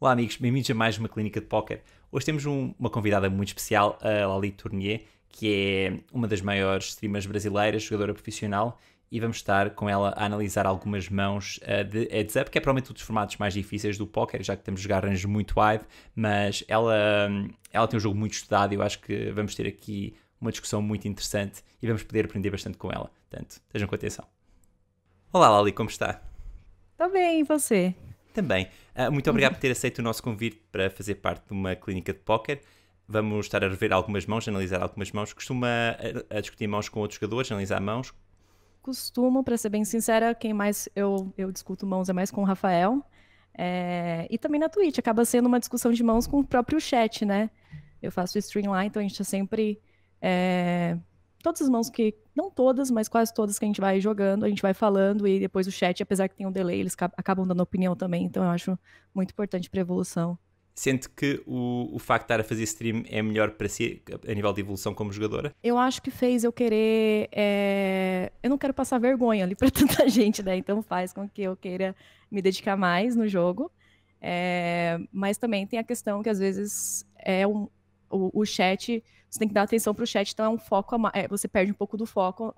Olá, amigos, bem-vindos a mais uma clínica de póquer. Hoje temos um, uma convidada muito especial, a Lali Tournier, que é uma das maiores streamers brasileiras, jogadora profissional, e vamos estar com ela a analisar algumas mãos uh, de heads up, que é provavelmente um dos formatos mais difíceis do póquer, já que temos de jogar ranges muito wide, mas ela, hum, ela tem um jogo muito estudado e eu acho que vamos ter aqui uma discussão muito interessante e vamos poder aprender bastante com ela. Portanto, estejam com atenção. Olá, Lali, como está? Estou bem, e você? Também. Uh, muito obrigado uhum. por ter aceito o nosso convite para fazer parte de uma clínica de póquer. Vamos estar a rever algumas mãos, analisar algumas mãos. Costuma a, ah, a discutir mãos com outros jogadores, analisar mãos? Costumo, para ser bem sincera, quem mais eu, eu discuto mãos é mais com o Rafael. É... e também na Twitch, acaba sendo uma discussão de mãos com o próprio chat, né? Eu faço stream lá, então a gente está sempre é todas as mãos que, não todas, mas quase todas que a gente vai jogando, a gente vai falando e depois o chat, apesar que tem um delay, eles acabam dando opinião também, então eu acho muito importante para evolução. Sente que o, o facto de estar a fazer stream é melhor para si a nível de evolução como jogadora? Eu acho que fez eu querer. É... Eu não quero passar vergonha ali para tanta gente, né? Então faz com que eu queira me dedicar mais no jogo. É... Mas também tem a questão que às vezes é um, o, o chat, você tem que dar atenção para o chat, então é um foco, é, você perde um pouco do foco.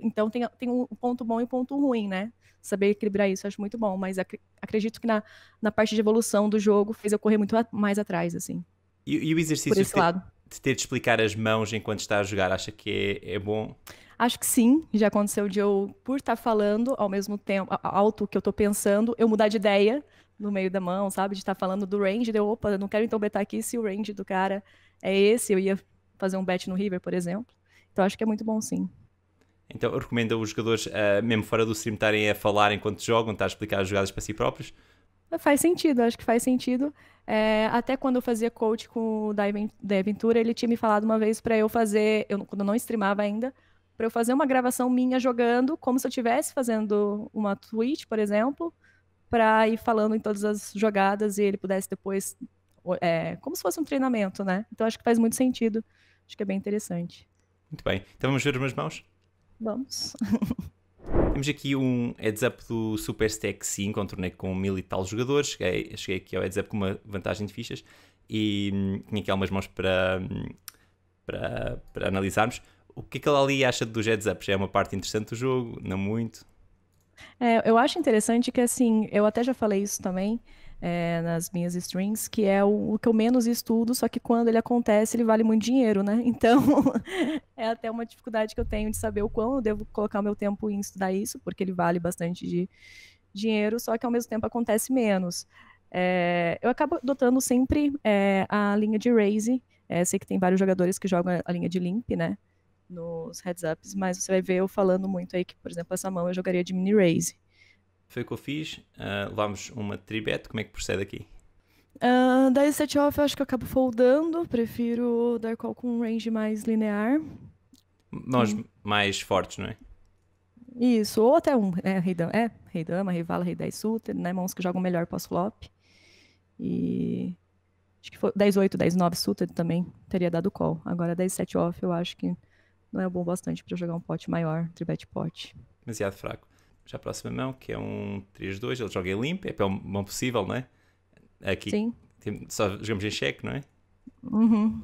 Então tem, tem um ponto bom e um ponto ruim, né? Saber equilibrar isso eu acho muito bom, mas ac acredito que na, na parte de evolução do jogo fez eu correr muito a, mais atrás, assim. E, e o exercício de ter, lado. de ter de explicar as mãos enquanto está a jogar, acha que é, é bom? Acho que sim, já aconteceu de eu, por estar falando ao mesmo tempo, alto que eu estou pensando, eu mudar de ideia no meio da mão, sabe? De estar tá falando do range, deu, opa, não quero então betar aqui se o range do cara é esse, eu ia fazer um bet no River, por exemplo. Então acho que é muito bom sim. Então recomenda os jogadores, uh, mesmo fora do stream, estarem a falar enquanto jogam, estar a explicar as jogadas para si próprios? Ah, faz sentido, acho que faz sentido. É, até quando eu fazia coach com o da Ventura, ele tinha me falado uma vez para eu fazer, eu, quando eu não streamava ainda, para eu fazer uma gravação minha jogando, como se eu estivesse fazendo uma tweet, por exemplo, para ir falando em todas as jogadas e ele pudesse depois, é, como se fosse um treinamento, né? Então acho que faz muito sentido, acho que é bem interessante. Muito bem, então vamos ver minhas mãos? Vamos. Temos aqui um heads up do Super Stack sim, um torneio com mil e tal jogadores. Cheguei, cheguei aqui ao heads up com uma vantagem de fichas e hum, tinha aqui algumas mãos para, hum, para, para analisarmos. O que é que ela ali acha dos heads ups? É uma parte interessante do jogo? Não muito? É, eu acho interessante que, assim, eu até já falei isso também é, nas minhas strings, que é o, o, que eu menos estudo, só que quando ele acontece, ele vale muito dinheiro, né? Então, é até uma dificuldade que eu tenho de saber o quão eu devo colocar o meu tempo em estudar isso, porque ele vale bastante de dinheiro, só que ao mesmo tempo acontece menos. É, eu acabo adotando sempre é, a linha de Raise, é, sei que tem vários jogadores que jogam a linha de Limp, né? nos heads-ups, mas você vai ver eu falando muito aí que, por exemplo, essa mão eu jogaria de mini-raise. Foi o que eu fiz. Uh, levámos uma tribete, Como é que procede aqui? Uh, ah, daí set off eu acho que eu acabo foldando. Prefiro dar call com um range mais linear. Nós hum. mais fortes, não é? Isso, ou até um, é, rei dama, é, rei dama, rei rei 10 suter, né, mãos que jogam melhor pós-flop. E acho que foi 10-8, 10-9 suter também teria dado call. Agora 10-7 off eu acho que não é bom bastante para jogar um pote maior, tribet pote. Demasiado fraco. Já a próxima mão, que é um 3-2, ele joga em limpo, é mão possível, não é? Aqui Sim. Tem, só jogamos em cheque, não é? Uhum.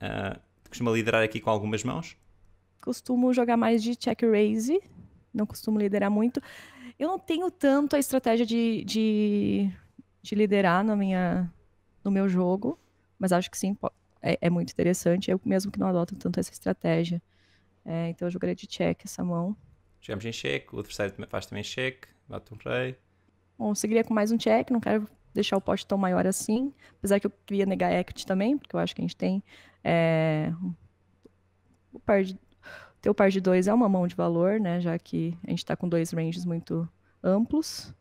Uh, costuma liderar aqui com algumas mãos? Costumo jogar mais de check raise, não costumo liderar muito. Eu não tenho tanto a estratégia de, de, de liderar na minha, no meu jogo, mas acho que sim, é, é, muito interessante. Eu mesmo que não adoto tanto essa estratégia. É, então eu jogaria de check essa mão. Jogamos em check, o adversário faz também check, bate um rei. Bom, seguiria com mais um check, não quero deixar o pote tão maior assim. Apesar que eu queria negar equity também, porque eu acho que a gente tem. É, o par de, teu par de dois é uma mão de valor, né? Já que a gente está com dois ranges muito amplos.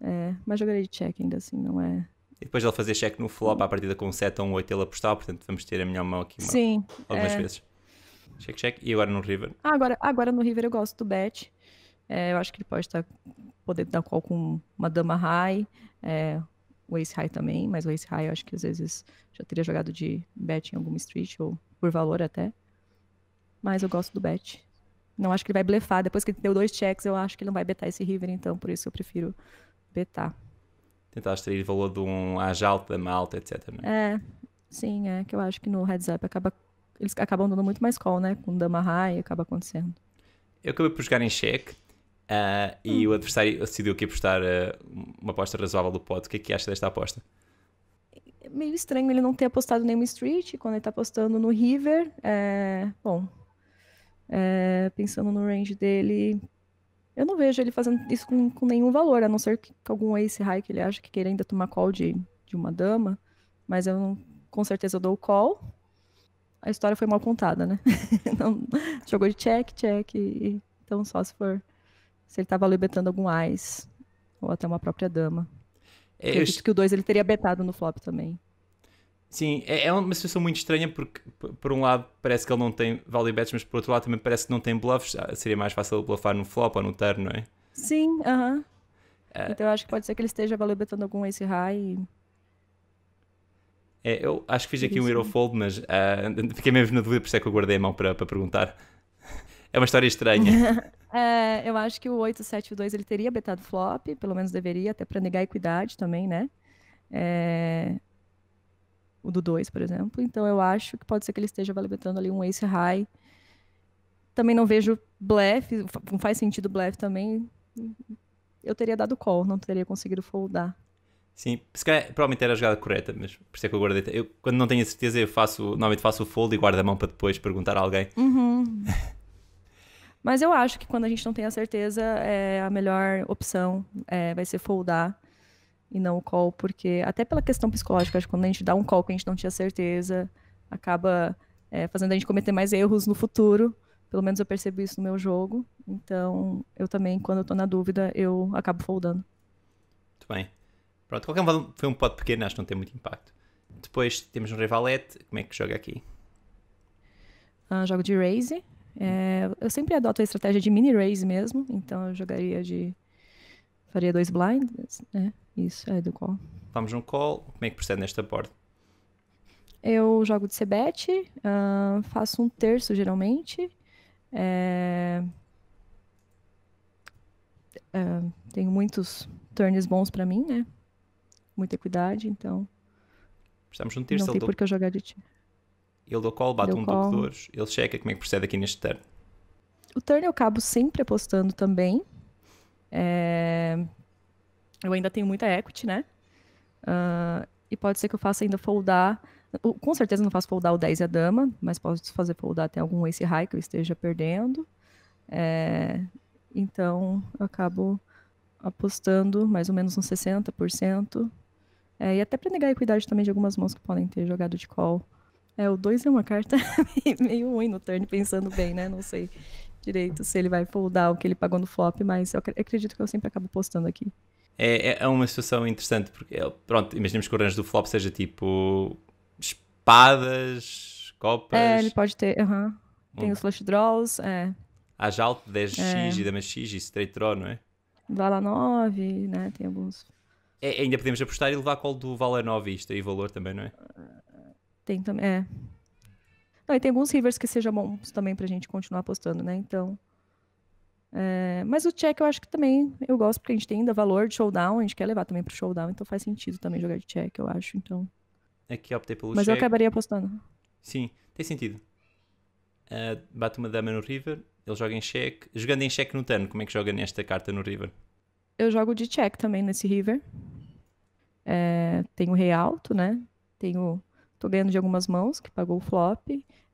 É, mas jogaria de check ainda assim, não é. E depois ele fazer check no flop à partida com um 7 ou um 8 ele apostar, portanto vamos ter a melhor mão aqui uma, Sim, algumas é, vezes. Check, check. E agora no River? Ah, agora, agora no River eu gosto do Bet. É, eu acho que ele pode estar tá, podendo dar call com uma dama high, é, o ace high também, mas o ace high eu acho que às vezes já teria jogado de bet em alguma street ou por valor até. Mas eu gosto do bet. Não acho que ele vai blefar. Depois que ele deu dois checks, eu acho que ele não vai betar esse river, então por isso eu prefiro betar. Tentar extrair valor de um age alta, dama alta, etc. Né? É, sim, é que eu acho que no heads up acaba eles acabam dando muito mais call, né? Com dama high, acaba acontecendo. Eu acabei por jogar em cheque uh, e hum. o adversário decidiu aqui apostar uh, uma aposta razoável do pote. O que é que acha desta aposta? É meio estranho ele não ter apostado nenhuma street quando ele tá apostando no River. É, bom, é, pensando no range dele, eu não vejo ele fazendo isso com, com nenhum valor, a não ser que, que algum ace high que ele acha que queira ainda tomar call de, de uma dama. Mas eu não, com certeza dou o call a história foi mal contada, né? Não, jogou de check, check. E, então, só se for. Se ele estava betando algum Ais, ou até uma própria dama. É, eu acho que o 2 ele teria betado no flop também. Sim, é, é uma situação muito estranha porque, por um lado, parece que ele não tem value bets, mas por outro lado também parece que não tem bluffs. Ah, seria mais fácil bluffar no flop ou no turn, não é? Sim, aham. Uh é. -huh. então eu acho que pode ser que ele esteja value betando algum ace high e é, eu acho que fiz aqui um Eurofold, mas uh, fiquei mesmo na dúvida, por isso é que eu guardei a mão para, para perguntar. É uma história estranha. é, eu acho que o 872 ele teria betado flop, pelo menos deveria, até para negar a equidade também, né? É... O do 2, por exemplo. Então eu acho que pode ser que ele esteja validando ali um ace high. Também não vejo blefe, não faz sentido blefe também. Eu teria dado call, não teria conseguido foldar. Sim, se calhar provavelmente era a jogada correta, mas por isso é que eu guardei. Eu, quando não tenho a certeza, eu faço, normalmente faço o fold e guardo a mão para depois perguntar a alguém. Uhum. mas eu acho que quando a gente não tem a certeza, é, a melhor opção é, vai ser foldar e não o call, porque até pela questão psicológica, acho que quando a gente dá um call que a gente não tinha certeza, acaba é, fazendo a gente cometer mais erros no futuro. Pelo menos eu percebo isso no meu jogo. Então, eu também, quando eu tô na dúvida, eu acabo foldando. Muito bem. Pronto, qualquer um foi um pote pequeno, acho que não tem muito impacto. Depois temos um Rivalete, como é que joga aqui? Ah, jogo de Raise. É, eu sempre adoto a estratégia de mini Raise mesmo, então eu jogaria de. Faria dois blinds, né? Isso, é do call. Vamos no call, como é que procede nesta board? Eu jogo de Cebet, uh, ah, faço um terço geralmente. É... Uh, tenho muitos turns bons para mim, né? muita equidade, então. Estamos num terço. Não tem porque eu jogar de ti. Ele deu call, bate deu um call. duplo ele checa como é que procede aqui neste turn. O turn eu acabo sempre apostando também. É... Eu ainda tenho muita equity, né? Uh, e pode ser que eu faça ainda foldar. Com certeza não faço foldar o 10 e a dama, mas posso fazer foldar até algum ace high que eu esteja perdendo. É... Então eu acabo apostando mais ou menos uns 60%. É, e até para negar a equidade também de algumas mãos que podem ter jogado de call. É, o 2 é uma carta meio ruim no turn, pensando bem, né? Não sei direito se ele vai foldar o que ele pagou no flop, mas eu acredito que eu sempre acabo postando aqui. É, é, é uma situação interessante, porque, é, pronto, imaginemos que o range do flop seja tipo espadas, copas. É, ele pode ter, aham. Tem um... os flush draws, é. As alto, 10x é. e damas x e straight draw, não é? Vala 9, né? Tem alguns é, é, ainda podemos apostar e levar qual do Valenov isto e valor também, não é? Tem também, é. Não, e tem alguns rivers que sejam bons também pra gente continuar apostando, né? Então. É, mas o check eu acho que também eu gosto, porque a gente tem ainda valor de showdown, a gente quer levar também pro showdown, então faz sentido também jogar de check, eu acho. Então. Aqui optei pelo Mas check. eu acabaria apostando. Sim, tem sentido. Uh, bate uma dama no river, ele joga em check. Jogando em check no turno, como é que joga nesta carta no river? Eu jogo de check também nesse river. É, tem o alto, né? Tenho, tô ganhando de algumas mãos, que pagou o flop.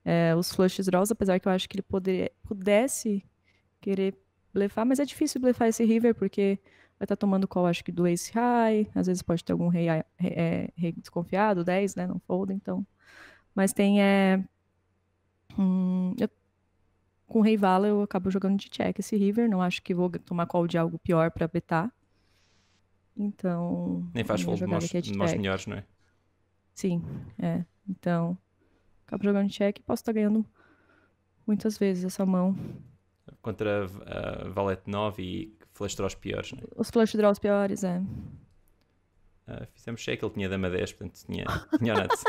É, os flushes draws, apesar que eu acho que ele poderia, pudesse querer blefar, mas é difícil blefar esse river, porque vai estar tá tomando call, acho que do ace high, às vezes pode ter algum rei, é, é, rei desconfiado, 10, né, não fold, então... Mas tem... É, hum, eu, com o rei vala eu acabo jogando de check esse river, não acho que vou tomar call de algo pior para betar, então. Nem faz fold nós, é nós melhores, não é? Sim, é. Então, acabo jogando check e posso estar ganhando muitas vezes essa mão. Contra uh, Valete 9 e flash draws piores, não é? Os flash draws piores, é. Uh, fizemos check, ele tinha dama 10, portanto tinha, tinha nuts.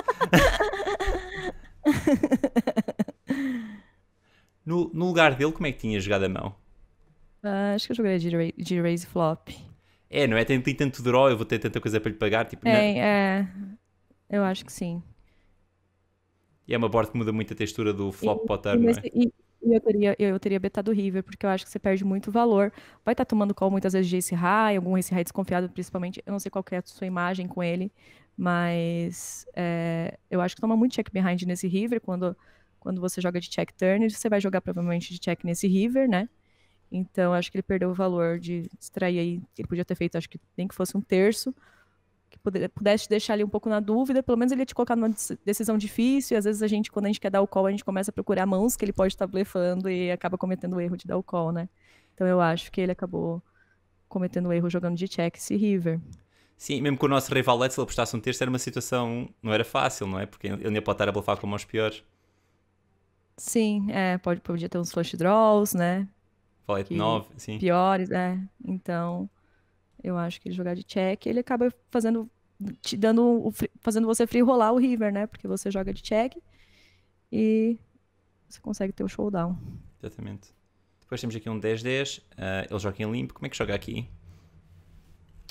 no, no lugar dele, como é que tinha jogado a mão? Uh, acho que eu joguei de raise Flop. É, não é? Tem, tem tanto draw, eu vou ter tanta coisa para lhe pagar. Tipo, é, não. é. Eu acho que sim. E é uma board que muda muito a textura do flop e, para turn, não é? E, e eu teria, eu teria betado o River, porque eu acho que você perde muito valor. Vai estar tá tomando call muitas vezes de Ace High, algum Ace High desconfiado, principalmente. Eu não sei qual é a sua imagem com ele, mas é, eu acho que toma muito check behind nesse River. Quando, quando você joga de check turn, você vai jogar provavelmente de check nesse River, né? Então, acho que ele perdeu o valor de extrair aí. Ele podia ter feito, acho que nem que fosse um terço, que pudesse deixar ali um pouco na dúvida. Pelo menos ele ia te colocar numa decisão difícil. E às vezes a gente, quando a gente quer dar o call, a gente começa a procurar mãos que ele pode estar blefando e acaba cometendo o erro de dar o call, né? Então, eu acho que ele acabou cometendo o erro jogando de check esse River. Sim, mesmo com o nosso rival Let's, se ele apostasse um terço, era uma situação. Não era fácil, não é? Porque ele nem pode estar a blefar com mãos piores. Sim, é, pode, podia ter uns flush draws, né? que 9, sim. Piores, é. Então, eu acho que jogar de check, ele acaba fazendo te dando o, fazendo você free rolar o river, né? Porque você joga de check e você consegue ter o showdown. Exatamente. Depois temos aqui um 10-10, uh, eh, ele joga em limpo, como é que joga aqui?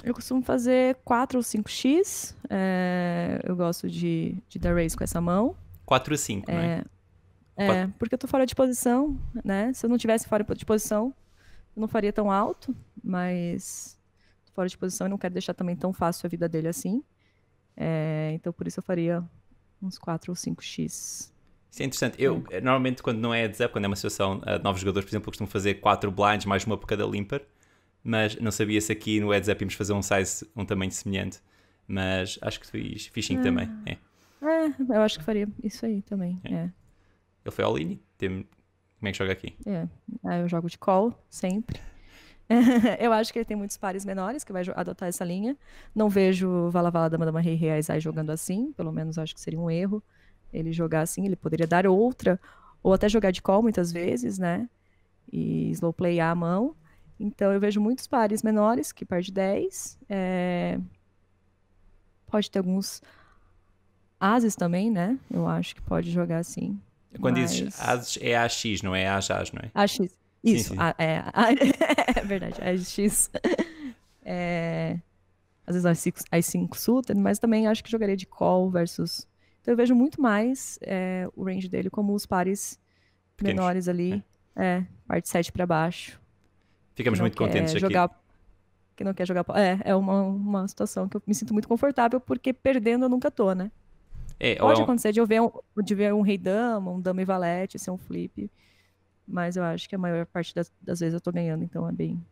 Eu costumo fazer 4 ou 5x, é, eh, eu gosto de, de dar raise com essa mão. 4 ou 5, é, é é, porque eu tô fora de posição, né? Se eu não tivesse fora de posição, eu não faria tão alto, mas tô fora de posição e não quero deixar também tão fácil a vida dele assim. É, então por isso eu faria uns 4 ou 5x. Isso é interessante. Eu, eh, normalmente, quando não é heads up, quando é uma situação eh, de uh, novos jogadores, por exemplo, eu costumo fazer 4 blinds, mais uma por cada limper. Mas não sabia se aqui no heads up íamos fazer um size, um tamanho semelhante. Mas acho que fiz phishing é. Ah. também. É. é. eu acho que faria isso aí também. É. é. Eu fui all-in. Tem... Como é que joga aqui? É, é eu jogo de call, sempre. eu acho que ele tem muitos pares menores que vai adotar essa linha. Não vejo Vala Vala Dama Dama Rei Reais aí jogando assim, pelo menos acho que seria um erro ele jogar assim, ele poderia dar outra, ou até jogar de call muitas vezes, né? E slow play a mão. Então eu vejo muitos pares menores, que par de 10. É... Pode ter alguns ases também, né? Eu acho que pode jogar assim. É quando Mas... dizes ASES é AX, não é AJAS, não é? AX. Isso, sim, sim. A, é, a, é, verdade, AX. É, às vezes A5 Sultan, mas também acho que jogaria de call versus. Então eu vejo muito mais é, o range dele como os pares Pequenos. menores ali, né? é. parte 7 para baixo. Ficamos muito contentes jogar, aqui. que não quer jogar. É, é uma, uma situação que eu me sinto muito confortável, porque perdendo eu nunca tô, né? É, Pode é um... acontecer de eu ver um, de ver um rei dama, um dama e valete, ser um flip. Mas eu acho que a maior parte das, das vezes eu tô ganhando, então é bem.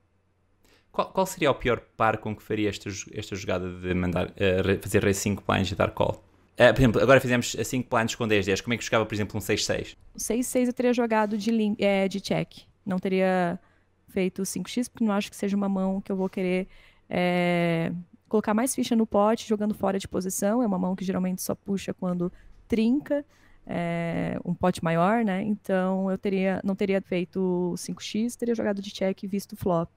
Qual, qual, seria o pior par com que faria esta, esta jogada de mandar, uh, fazer rei 5 blinds e dar call? Uh, por exemplo, agora fizemos 5 eh, blinds com 10-10. Como é que jogava, por exemplo, um 6-6? 6-6 eu teria jogado de, lim... é, de check. Não teria feito 5x, porque não acho que seja uma mão que eu vou querer é, colocar mais ficha no pote, jogando fora de posição. É uma mão que geralmente só puxa quando trinca. É, um pote maior, né? Então eu teria, não teria feito 5x, teria jogado de check e visto flop.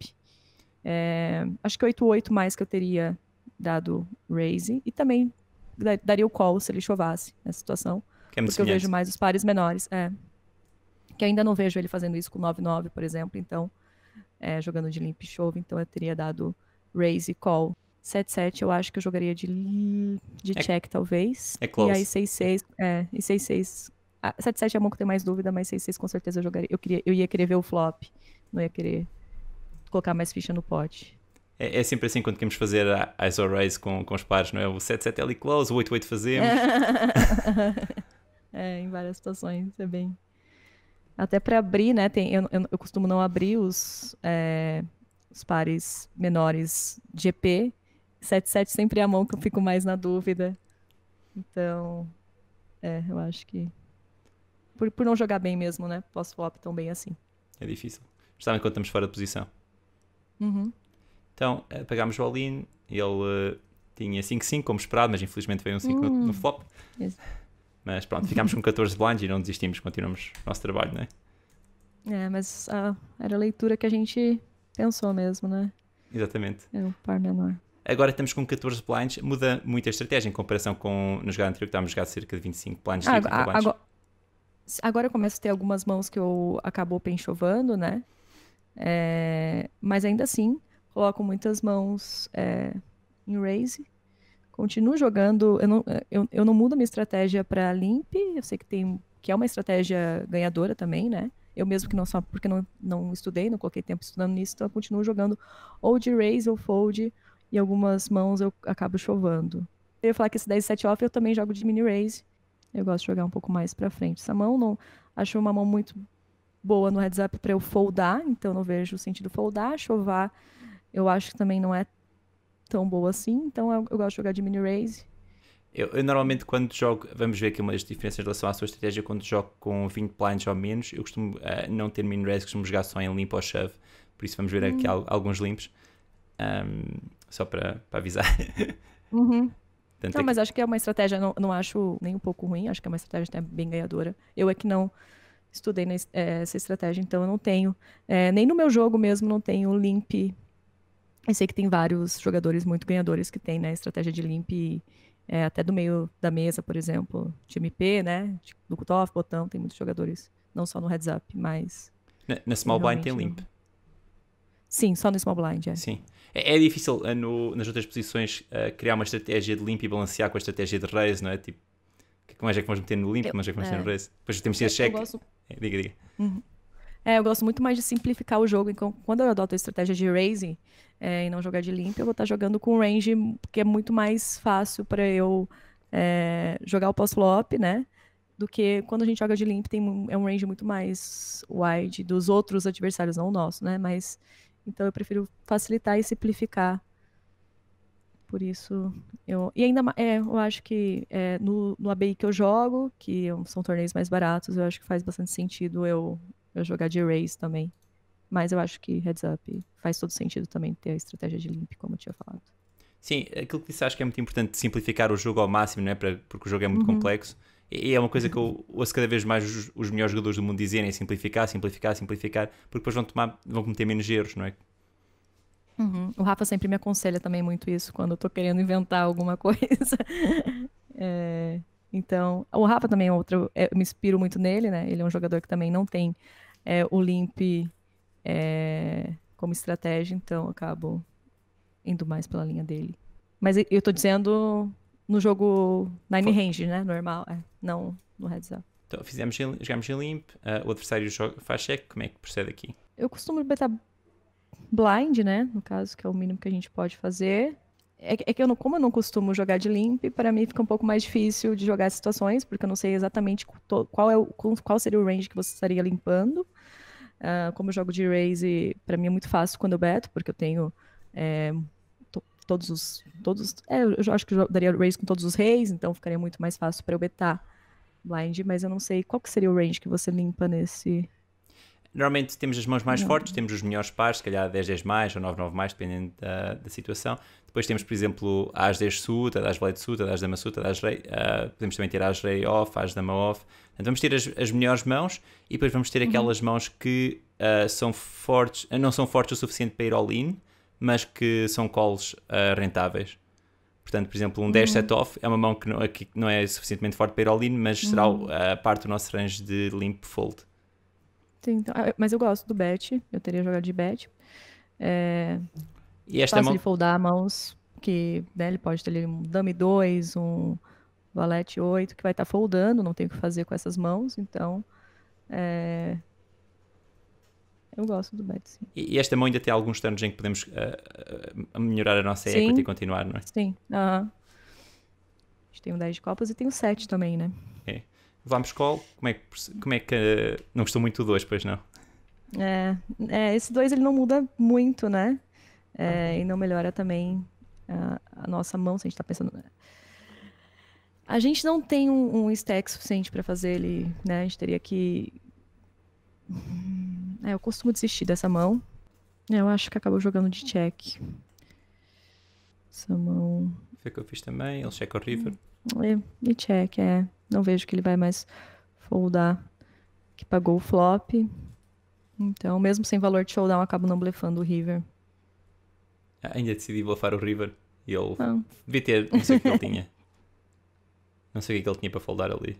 É, acho que 8-8 mais que eu teria dado raise. E também daria o call se ele chovasse nessa situação. É porque eu vejo mais os pares menores. É. Que ainda não vejo ele fazendo isso com 9-9, por exemplo. Então, é, jogando de limp chove, então eu teria dado raise e call. 7-7 eu acho que eu jogaria de, de é, check, talvez. É close. E aí 6-6, é, e 6-6. 7-7 ah, é bom que tem mais dúvida, mas 6-6 com certeza eu jogaria. Eu, queria, eu ia querer ver o flop, não ia querer colocar mais ficha no pote. É, é sempre assim quando queremos fazer as or com, com os pares, não é? O 7-7 é ali close, o 8-8 fazemos. é, em várias situações, é bem... Até para abrir, né? Tem, eu, eu, eu, costumo não abrir os, é, os pares menores de EP, 77 sempre é a mão que eu fico mais na dúvida. Então, é, eu acho que. Por, por não jogar bem mesmo, né? posso flop tão bem assim. É difícil. Justamente quando estamos fora de posição. Uhum. Então, eh, pegámos o all-in, ele uh, tinha 5-5 como esperado, mas infelizmente veio um 5 uhum. no, hum. no, flop. Isso. Mas pronto, ficámos com 14 blinds e não desistimos, continuamos o nosso trabalho, né? É, mas uh, era a leitura que a gente pensou mesmo, né? Exatamente. É um par menor. Agora estamos com 14 blinds, muda muito a estratégia em comparação com no jogo anterior que estávamos jogando cerca de 25 blinds, ah, blinds. Agora, eu começo a ter algumas mãos que eu acabo penchovando, né? É, mas ainda assim, coloco muitas mãos é, em raise. Continuo jogando, eu não, eu, eu não mudo a minha estratégia para limp, eu sei que tem que é uma estratégia ganhadora também, né? Eu mesmo que não só porque não, não estudei, não coloquei tempo estudando nisso, então eu continuo jogando ou de raise ou fold e algumas mãos eu acabo chovando. Eu ia falar que esse 10 e 7 off eu também jogo de mini raise. Eu gosto de jogar um pouco mais para frente. Essa mão não. Acho uma mão muito boa no heads up para eu foldar, então não vejo o sentido foldar. Chovar, eu acho que também não é tão boa assim, então eu, eu gosto de jogar de mini raise. Eu, eu, normalmente quando jogo, vamos ver aqui umas diferenças em relação à sua estratégia, quando jogo com 20 blinds ou menos, eu costumo uh, não ter mini raise, costumo jogar só em limpo ou shove, por isso vamos ver hum. aqui alguns limpos. Um, só pra, avisar. Uhum. não, mas acho que é uma estratégia, não, não acho nem um pouco ruim, acho que é uma estratégia até bem ganhadora. Eu é que não estudei eh, essa estratégia, então eu não tenho, é, nem no meu jogo mesmo, não tenho limp. Eu sei que tem vários jogadores muito ganhadores que tem, né, estratégia de limp, é, até do meio da mesa, por exemplo, TMP, P, né, do cutoff, botão, tem muitos jogadores, não só no heads up, mas... Na, na small blind tem limp. Não... Sim, só no small blind. É. Sim. É, é difícil eh, no, nas outras posições uh, criar uma estratégia de limp e balancear com a estratégia de raise, não é? Tipo, que mais é que vamos meter no limp, que mais é que vamos meter no é. raise? Depois temos que ter check. Gosto... É, diga, diga. Uhum. É, eu gosto muito mais de simplificar o jogo. Então, quando eu adoto a estratégia de raising é, e não jogar de limp, eu vou estar jogando com range, que é muito mais fácil para eu é, jogar o pós-flop, né? Do que quando a gente joga de limp, tem um, é um range muito mais wide dos outros adversários, não o nosso, né? Mas então eu prefiro facilitar e simplificar. Por isso, eu. E ainda é, eu acho que é, no, no ABI que eu jogo, que é são torneios mais baratos, eu acho que faz bastante sentido eu, eu jogar de race também. Mas eu acho que heads up faz todo sentido também ter a estratégia de limp, como eu tinha falado. Sim, aquilo que disse acho que é muito importante simplificar o jogo ao máximo, né? Pra, porque o jogo é muito uhum. complexo. E é uma coisa que eu ouço cada vez mais os, os melhores jogadores do mundo dizerem: simplificar, simplificar, simplificar, porque depois vão, tomar, vão cometer menos erros, não é? Uhum. O Rafa sempre me aconselha também muito isso quando eu tô querendo inventar alguma coisa. é, então, o Rafa também é outro, é, eu me inspiro muito nele, né? Ele é um jogador que também não tem é, o Limp é, como estratégia, então eu acabo indo mais pela linha dele. Mas eu tô dizendo no jogo Nine Range, né? Normal, é. Não no heads up. Então, fizemos, jogamos em limp, uh, o adversário joga, faz check, como é que procede aqui? Eu costumo betar blind, né? No caso, que é o mínimo que a gente pode fazer. É, é que eu não, como eu não costumo jogar de limp, para mim fica um pouco mais difícil de jogar as situações, porque eu não sei exatamente qual, é o, qual seria o range que você estaria limpando. Uh, como eu jogo de raise, para mim é muito fácil quando eu beto, porque eu tenho é, todos os. Todos, é, eu acho que eu daria raise com todos os reis, então ficaria muito mais fácil para eu betar blind, mas eu não sei qual que seria o range que você limpa nesse. Normalmente temos as mãos mais não. fortes, temos os melhores pares, se calhar 10 10 mais ou 9 9 mais, dependendo da, da situação. Depois temos, por exemplo, as 10 suta, as blade suta, as dama suta, as rei. Uh, podemos também ter as rei off, as dama off. Então vamos ter as, as melhores mãos e depois vamos ter uhum. aquelas mãos que uh, são fortes, eh, não são fortes o suficiente para ir all in, mas que são calls uh, rentáveis. Portanto, por exemplo, um uhum. 10 set-off é uma mão que não, que não, é suficientemente forte para ir ao mas uhum. será hum. a parte do nosso range de limp fold. Sim, então, ah, mas eu gosto do bet, eu teria jogado de bet. É, e esta mão... de foldar mãos que né, ele pode ter ali um dummy 2, um valete 8, que vai estar tá foldando, não tem o que fazer com essas mãos, então é, eu gosto do bet, sim. E, e esta mão ainda tem alguns turnos em que podemos uh, uh, melhorar a nossa sim. equity e continuar, não é? Sim. Uhum. A gente tem um 10 de copas e tem um 7 também, né? É. Vamos call, como é, como é que. Uh, não gostou muito do 2, pois não? É, é esse 2 ele não muda muito, né? É, uhum. e não melhora também a, a nossa mão, se a gente tá pensando. Né? A gente não tem um, um stack suficiente para fazer ele, né? A gente teria que é, eu costumo desistir dessa mão. É, eu acho que acabou jogando de check. Essa mão. Foi o que eu fiz também, ele checa o river. É, e check, é. Não vejo que ele vai mais foldar. Que pagou o flop. Então, mesmo sem valor de showdown, acabo não blefando o river. Ah, ainda decidi bluffar o river. E ele não. VT, não sei o que ele tinha. Não sei o que é ele tinha para foldar ali.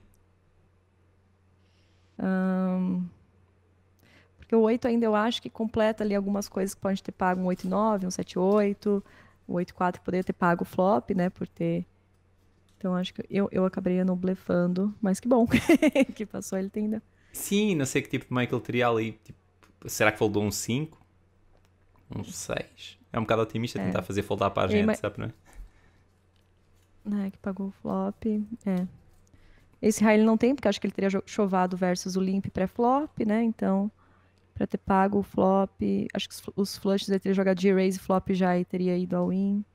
Um... Porque o 8 ainda eu acho que completa ali algumas coisas que pode ter pago um 8 9, um 7 8, o 8 4 poderia ter pago o flop, né? Por ter. Então acho que eu, eu acabaria não blefando, mas que bom que passou ele ainda. Sim, não sei que tipo de Michael teria ali. Tipo, será que foldou um 5? Um 6? É um bocado otimista é. tentar fazer foldar para a gente, mas... sabe, né? é? que pagou o flop. É. Esse Rai ele não tem, porque acho que ele teria chovado versus o limp pré-flop, né? Então, para ter pago o flop. Acho que os flushes ele teria jogado de raise flop já e teria ido ao win.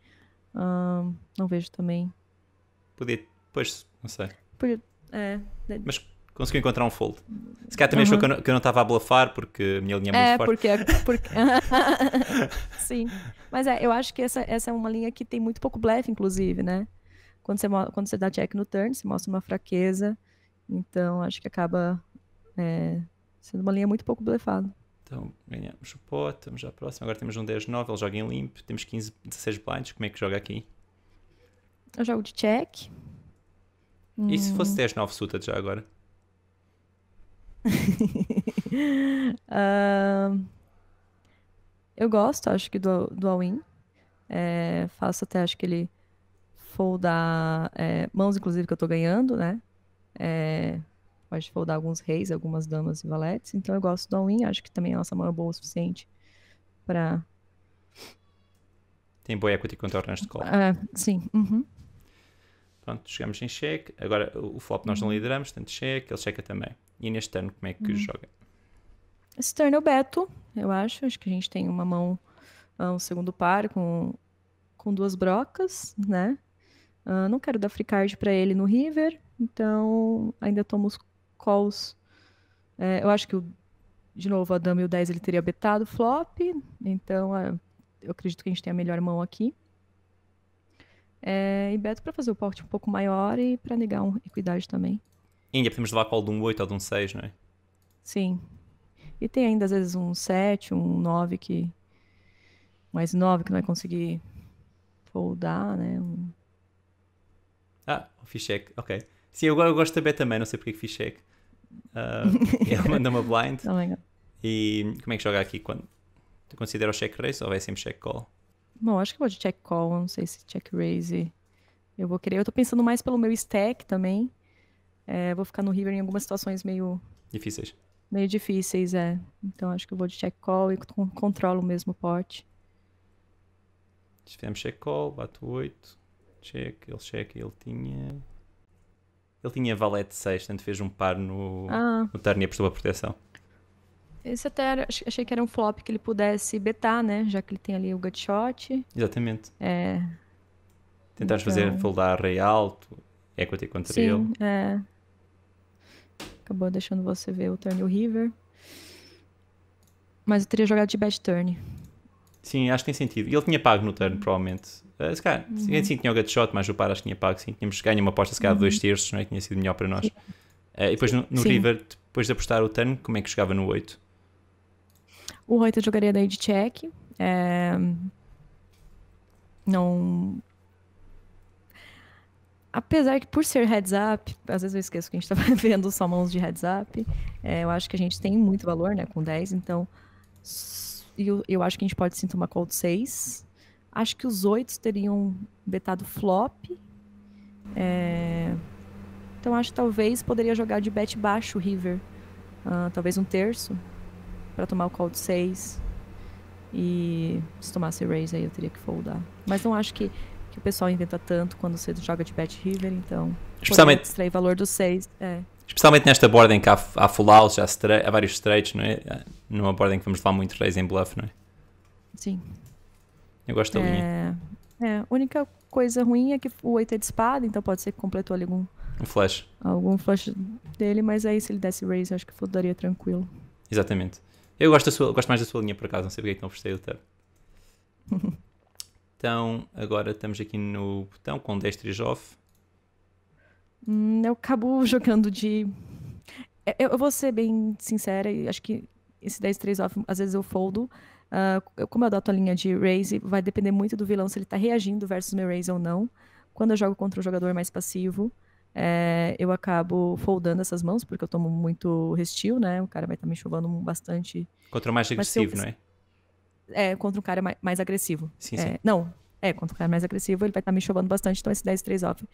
Um, não vejo também. Podia, pois, não sei. Podia, é. Mas conseguiu encontrar um fold. Se calhar também uhum. achou que eu, não, que eu não estava a blafar porque a minha linha é muito é, forte. É, porque... porque... Sim. Mas é, eu acho que essa, essa é uma linha que tem muito pouco blefe, inclusive, né? Quando você, quando você dá check no turn, você mostra uma fraqueza. Então, acho que acaba é, Sendo uma linha muito pouco blefada. Então, ganhamos o pó, estamos à próxima. Agora temos um 10, 9, ele joga em limpo. Temos 15, 16 blinds. Como é que joga aqui? Eu jogo de check. E se fosse 10, 9 suited já agora? uh, eu gosto, acho que, do, do all-in. É, faço até, acho que ele foldar é, mãos, inclusive, que eu tô ganhando, né? É, Pode foldar alguns reis, algumas damas e valetes. Então eu gosto do all-in, acho que também é a nossa mão é boa o suficiente para. Tem boa equity com tornas de call. Ah, sim. Uhum. Pronto, chegamos em cheque. Agora o flop nós não lideramos, tanto cheque, ele checa também. E neste turno, como é que uhum. joga? Esse turno é o Beto, eu acho. Acho que a gente tem uma mão, ah, um segundo par com, com duas brocas, né? Uh, não quero dar free card para ele no River, então ainda tomo os calls. É, eu acho que, o, de novo, a dama e o 10 ele teria betado flop, então é, eu acredito que a gente tem a melhor mão aqui. É, e beto para fazer o porte um pouco maior e para negar um equidade também. Ainda é podemos levar call de um 8 ou de um 6, não é? Sim. E tem ainda, às vezes, um 7, um 9 que... Mais 9 que não vai conseguir foldar, né? Um... Ah, o check, é ok. Sim, eu, eu gosto da Bet também, não sei porque é que fiz check. Uh, ah, ele manda uma blind. Oh e como é que joga aqui? Quando, tu considera o check raise ou vai sempre check call? Bom, acho que eu vou de check call, não sei se check raise eu vou querer. Eu tô pensando mais pelo meu stack também. É, vou ficar no river em algumas situações meio... Difíceis. Meio difíceis, é. Então acho que eu vou de check call e controlo o mesmo se Fizemos check call, bato 8, check, ele check, ele tinha ele tinha valete 6, tanto fez um par no, ah. no turn e apostou a proteção. Esse até era, achei que era um flop que ele pudesse betar, né? Já que ele tem ali o gutshot. Exatamente. É. Tentares então... fazer foldar rei alto, equity contra Sim, ele. É. Acabou deixando você ver o turn e o river. Mas eu teria jogado de bad turn. Sim, acho que tem sentido. E ele tinha pago no turn, uhum. provavelmente. Uh, se calhar, uhum. sim, tinha o gut shot, mas o par acho que tinha pago, sim. Tínhamos ganho uma aposta, se calhar, de dois uhum. terços, não é? Tinha sido melhor para nós. Uh, e depois no, no river, depois de apostar o turn, como é que jogava no 8? O 8 eu jogaria daí de check. É... Não... Apesar que por ser heads up, às vezes eu esqueço que a gente estava vendo só mãos de heads up. É, eu acho que a gente tem muito valor, né? Com 10, então e eu, acho que a gente pode sim tomar Cold 6. Acho que os oito teriam betado flop. É... Então acho que talvez poderia jogar de bet baixo o River. Uh, talvez um terço para tomar o call 6. E se tomasse raise aí eu teria que foldar. Mas não acho que, que o pessoal inventa tanto quando você joga de bet River, então. Extrair valor do 6. É especialmente nesta board em que há, há full house, há, há, vários straights, não é? Numa board em que vamos levar muito raise em bluff, não é? Sim. Eu gosto da é... linha. É, a única coisa ruim é que o 8 é de espada, então pode ser que completou ali algum... Um flash. Algum flash dele, mas aí se ele desse raise, acho que daria tranquilo. Exatamente. Eu gosto, da sua, gosto mais da sua linha, por acaso, não sei porque é que não gostei do tab. então, agora estamos aqui no botão com 10 3 off. Hum, eu acabo jogando de. É, eu, eu, vou ser bem sincera, e acho que esse 10-3 off, às vezes eu foldo. Uh, eu, como eu adoto a linha de raise, vai depender muito do vilão se ele tá reagindo versus meu raise ou não. Quando eu jogo contra um jogador mais passivo, é, eu acabo foldando essas mãos, porque eu tomo muito restio, né? O cara vai estar tá me chovando bastante. Contra o mais agressivo, eu... não é? É, contra um cara mais, mais agressivo. Sim, sim. É, não, é, quanto ficar é mais agressivo, ele vai estar tá me chovando bastante, então esse 10 3 off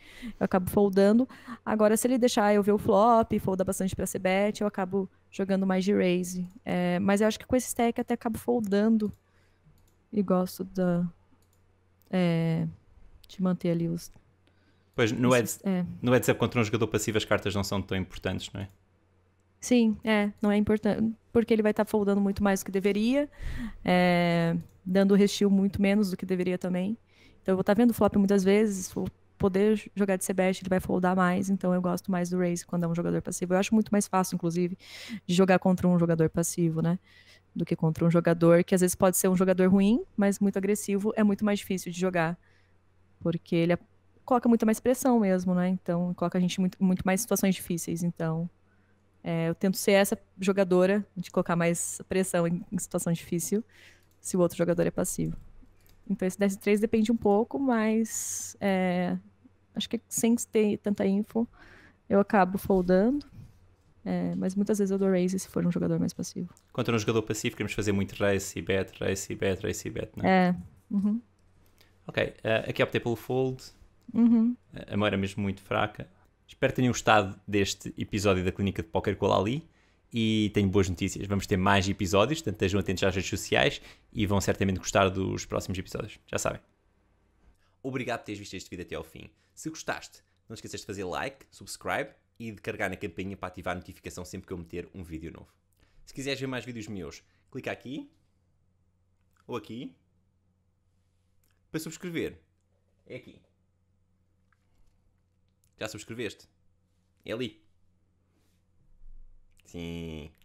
eu acabo foldando. Agora, se ele deixar eu ver o flop, folda bastante pra bet eu acabo jogando mais de raise. É, mas eu acho que com esse stack até acabo foldando e gosto da, é, de manter ali os... Pois, no, Eds, é. no heads contra um jogador passivo as cartas não são tão importantes, não é? Sim, é, não é importante, porque ele vai estar tá foldando muito mais do que deveria. É, dando restil muito menos do que deveria também. Então eu vou estar tá vendo flop muitas vezes, vou poder jogar de Sebastian, ele vai foldar mais, então eu gosto mais do raise quando é um jogador passivo. Eu acho muito mais fácil, inclusive, de jogar contra um jogador passivo, né? Do que contra um jogador que às vezes pode ser um jogador ruim, mas muito agressivo, é muito mais difícil de jogar. Porque ele é, coloca muito mais pressão mesmo, né? Então, coloca a gente muito, muito mais situações difíceis. Então, é, eu tento ser essa jogadora de colocar mais pressão em, em situação difícil se o outro jogador é passivo. Então esse DS3 depende um pouco, mas é, acho que sem ter tanta info, eu acabo foldando. É, mas muitas vezes eu dou raise se for um jogador mais passivo. Quando é um jogador passivo, queremos fazer muito raise e bet, raise e bet, raise e bet, não é? É. Uhum. Ok, uh, aqui optei pelo fold. Uhum. Eh, a mão era é mesmo muito fraca. Espero que tenham gostado deste episódio da Clínica de Póquer com a Lali e tenho boas notícias. Vamos ter mais episódios, portanto estejam atentos às redes sociais e vão certamente gostar dos próximos episódios. Já sabem. Obrigado por teres visto este vídeo até ao fim. Se gostaste, não esqueças de fazer like, subscribe e de carregar na campainha para ativar a notificação sempre que eu meter um vídeo novo. Se quiseres ver mais vídeos meus, clica aqui ou aqui para subscrever. É aqui. Já subscreveste? É ali. 是。